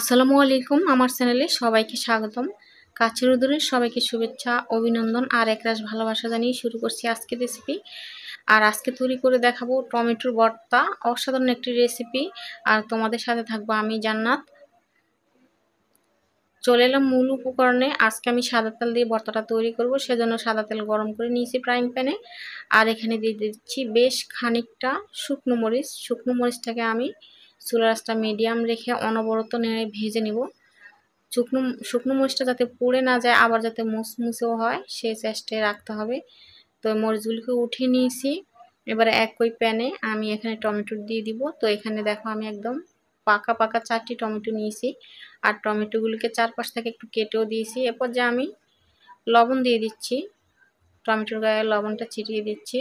আসসালামু আলাইকুম আমার চ্যানেলে সবাইকে স্বাগতম কাছের উদূরের সবাইকে শুভেচ্ছা অভিনন্দন আর একরাশ ভালোবাসা জানিয়ে শুরু করছি আজকে রেসিপি আর আজকে তৈরি করে দেখাবো টমেটোর ভর্তা অসাধারণ একটি রেসিপি আর তোমাদের সাথে থাকবো আমি জান্নাত চলে এলাম মূল উপকরণে আজকে আমি সাদা তেল দিয়ে ভর্তাটা তৈরি করব সেজন্য সাদা তেল গরম করে নিয়েছি ফ্রাইং প্যানে আর এখানে দিয়ে দিচ্ছি বেশ খানিকটা শুকনো মরিচ শুকনো মরিচটাকে আমি চুলা রাস্তা মিডিয়াম রেখে অনবরত নেড়ে ভেজে নিব শুকনো শুকনো মরিচটা যাতে পুড়ে না যায় আবার যাতে মুসমুসেও হয় সেই চেষ্টায় রাখতে হবে তো মরিচগুলিকে উঠিয়ে নিয়েছি এবারে একই প্যানে আমি এখানে টমেটো দিয়ে দিব তো এখানে দেখো আমি একদম পাকা পাকা চারটি টমেটো নিয়েছি আর টমেটোগুলিকে চারপাশ থেকে একটু কেটেও দিয়েছি এরপর যে আমি লবণ দিয়ে দিচ্ছি টমেটোর গায়ে লবণটা ছিটিয়ে দিচ্ছি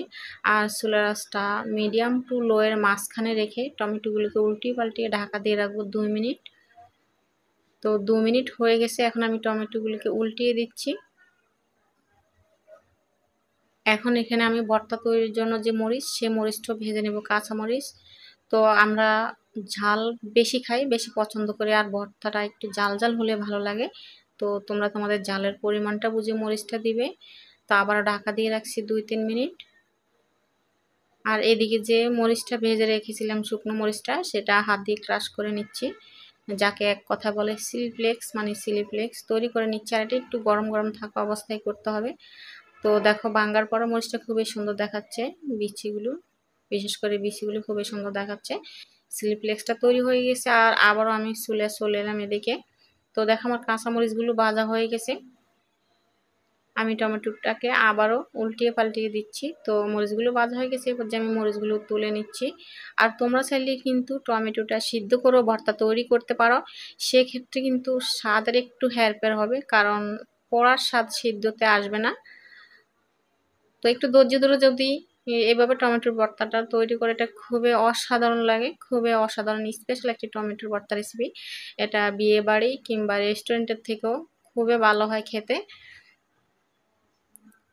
আর চুলা রাসটা মিডিয়াম টু লোয়ের মাঝখানে রেখে টমেটোগুলোকে উল্টি পাল্টিয়ে ঢাকা দিয়ে রাখবো দুই মিনিট তো দু মিনিট হয়ে গেছে এখন আমি টমেটোগুলোকে উল্টিয়ে দিচ্ছি এখন এখানে আমি ভর্তা তৈরির জন্য যে মরিচ সে মরিচটা ভেজে নেব কাঁচা মরিচ তো আমরা ঝাল বেশি খাই বেশি পছন্দ করি আর ভর্তাটা একটু জাল জাল হলে ভালো লাগে তো তোমরা তোমাদের জালের পরিমাণটা বুঝে মরিচটা দিবে তো আবারও ঢাকা দিয়ে রাখছি দুই তিন মিনিট আর এদিকে যে মরিচটা ভেজে রেখেছিলাম শুকনো মরিচটা সেটা হাত দিয়ে ক্রাশ করে নিচ্ছি যাকে এক কথা বলে সিলিপ্লেক্স মানে সিলিপ্লেক্স তৈরি করে নিচ্ছি আর এটা একটু গরম গরম থাকা অবস্থায় করতে হবে তো দেখো বাঙ্গার পরে মরিচটা খুবই সুন্দর দেখাচ্ছে বিচিগুলো বিশেষ করে বিচিগুলো খুবই সুন্দর দেখাচ্ছে সিলিপ্লেক্সটা তৈরি হয়ে গেছে আর আবারও আমি চুলে চলে এলাম এদিকে তো দেখো আমার কাঁচামরিচগুলো বাজা হয়ে গেছে আমি টমেটোটাকে আবারও উল্টিয়ে পাল্টিয়ে দিচ্ছি তো মরিচগুলো ভাজা হয়ে গেছে এরপর যে আমি মরিচগুলো তুলে নিচ্ছি আর তোমরা চাইলে কিন্তু টমেটোটা সিদ্ধ করেও ভর্তা তৈরি করতে পারো সেক্ষেত্রে কিন্তু স্বাদের একটু পের হবে কারণ পড়ার স্বাদ সিদ্ধতে আসবে না তো একটু ধৈর্য ধরে যদি এভাবে টমেটোর ভর্তাটা তৈরি করে এটা খুবই অসাধারণ লাগে খুবই অসাধারণ স্পেশাল একটি টমেটোর ভর্তা রেসিপি এটা বিয়ে বাড়ি কিংবা রেস্টুরেন্টের থেকেও খুবই ভালো হয় খেতে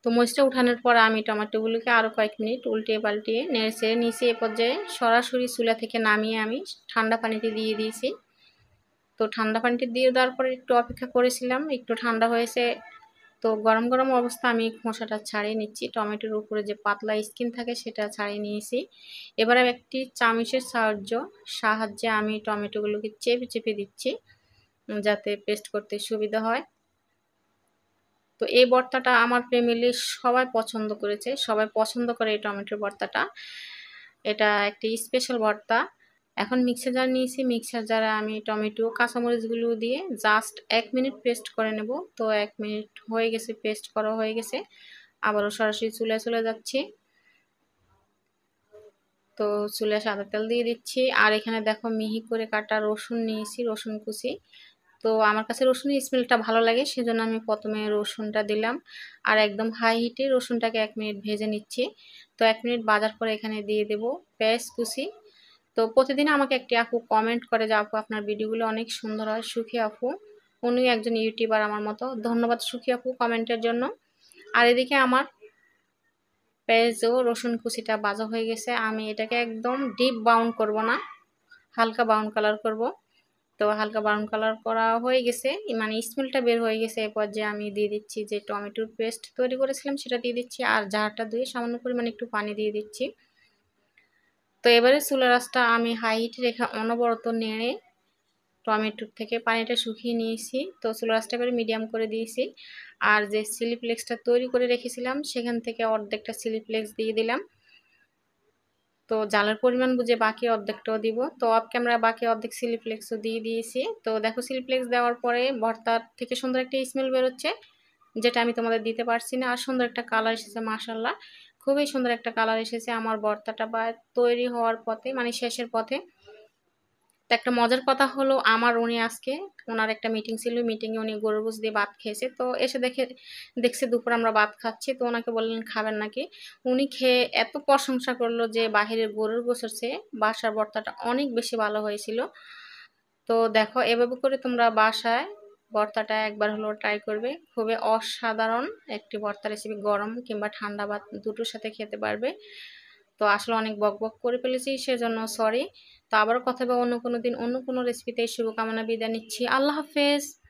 তো মরিচটা উঠানোর পর আমি টমেটোগুলোকে আরও কয়েক মিনিট উল্টে পাল্টিয়ে নেড়ে নিচে এ পর্যায়ে সরাসরি চুলা থেকে নামিয়ে আমি ঠান্ডা পানিতে দিয়ে দিয়েছি তো ঠান্ডা পানিতে দিয়ে দেওয়ার পরে একটু অপেক্ষা করেছিলাম একটু ঠান্ডা হয়েছে তো গরম গরম অবস্থা আমি খোসাটা ছাড়িয়ে নিচ্ছি টমেটোর উপরে যে পাতলা স্কিন থাকে সেটা ছাড়িয়ে নিয়েছি এবার আমি একটি চামিচের সাহায্য সাহায্যে আমি টমেটোগুলোকে চেপে চেপে দিচ্ছি যাতে পেস্ট করতে সুবিধা হয় তো এই বর্তাটা আমার ফ্যামিলির সবাই পছন্দ করেছে সবাই পছন্দ করে এই টমেটোর বর্তাটা এটা একটি স্পেশাল বর্তা এখন মিক্সার জার নিয়েছি মিক্সার জারে আমি টমেটো কাঁচামরিচগুলো দিয়ে জাস্ট এক মিনিট পেস্ট করে নেব তো এক মিনিট হয়ে গেছে পেস্ট করা হয়ে গেছে আবারও সরাসরি চুলে চলে যাচ্ছি তো চুলে সাদা তেল দিয়ে দিচ্ছি আর এখানে দেখো মিহি করে কাটা রসুন নিয়েছি রসুন কুচি তো আমার কাছে রসুনের স্মেলটা ভালো লাগে সেজন্য আমি প্রথমে রসুনটা দিলাম আর একদম হাই হিটে রসুনটাকে এক মিনিট ভেজে নিচ্ছি তো এক মিনিট বাজার পরে এখানে দিয়ে দেব পেঁয়াজ কুচি তো প্রতিদিন আমাকে একটি আপু কমেন্ট করে যে আপু আপনার ভিডিওগুলো অনেক সুন্দর হয় সুখী আপু উনি একজন ইউটিউবার আমার মতো ধন্যবাদ সুখী আপু কমেন্টের জন্য আর এদিকে আমার পেঁয়াজ ও রসুন কুচিটা বাজা হয়ে গেছে আমি এটাকে একদম ডিপ বাউন্ড করব না হালকা বাউন্ড কালার করবো তো হালকা ব্রাউন কালার করা হয়ে গেছে মানে স্মেলটা বের হয়ে গেছে এরপর যে আমি দিয়ে দিচ্ছি যে টমেটোর পেস্ট তৈরি করেছিলাম সেটা দিয়ে দিচ্ছি আর জারটা ধুয়ে সামান্য পরিমাণে একটু পানি দিয়ে দিচ্ছি তো এবারে চুলা রাসটা আমি হাইট রেখে অনবরত নেড়ে টমেটোর থেকে পানিটা শুকিয়ে নিয়েছি তো চুলা রাসটা এবারে মিডিয়াম করে দিয়েছি আর যে সিলিপ্লেক্সটা তৈরি করে রেখেছিলাম সেখান থেকে অর্ধেকটা সিলিপ্লেক্স দিয়ে দিলাম তো জালের পরিমাণ বুঝে বাকি অর্ধেকটাও দিব তো অফ ক্যামেরা বাকি অর্ধেক সিলিফ্লেক্সও দিয়ে দিয়েছি তো দেখো সিলিফ্লেক্স দেওয়ার পরে ভর্তার থেকে সুন্দর একটা স্মেল বেরোচ্ছে যেটা আমি তোমাদের দিতে পারছি না আর সুন্দর একটা কালার এসেছে মাসাল্লাহ খুবই সুন্দর একটা কালার এসেছে আমার ভর্তাটা বা তৈরি হওয়ার পথে মানে শেষের পথে তো একটা মজার কথা হলো আমার উনি আজকে ওনার একটা মিটিং ছিল মিটিংয়ে উনি গরুর গোস দিয়ে ভাত খেয়েছে তো এসে দেখে দেখছে দুপুর আমরা ভাত খাচ্ছি তো ওনাকে বললেন খাবেন নাকি উনি খেয়ে এত প্রশংসা করলো যে বাহিরের গরুর গোসের চেয়ে বাসার বর্তাটা অনেক বেশি ভালো হয়েছিল তো দেখো এভাবে করে তোমরা বাসায় বর্তাটা একবার হলো ট্রাই করবে খুবই অসাধারণ একটি বর্তা রেসিপি গরম কিংবা ঠান্ডা ভাত দুটোর সাথে খেতে পারবে তো আসলে অনেক বক বক করে ফেলেছি সেজন্য সরি তো আবারও কথা হবে অন্য কোনো দিন অন্য কোনো রেসিপিতে শুভকামনা বিদায় নিচ্ছি আল্লাহ হাফেজ